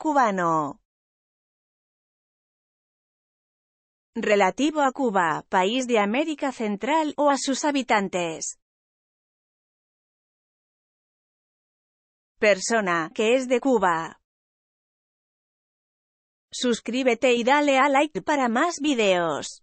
Cubano. Relativo a Cuba, país de América Central o a sus habitantes. Persona que es de Cuba. Suscríbete y dale a like para más videos.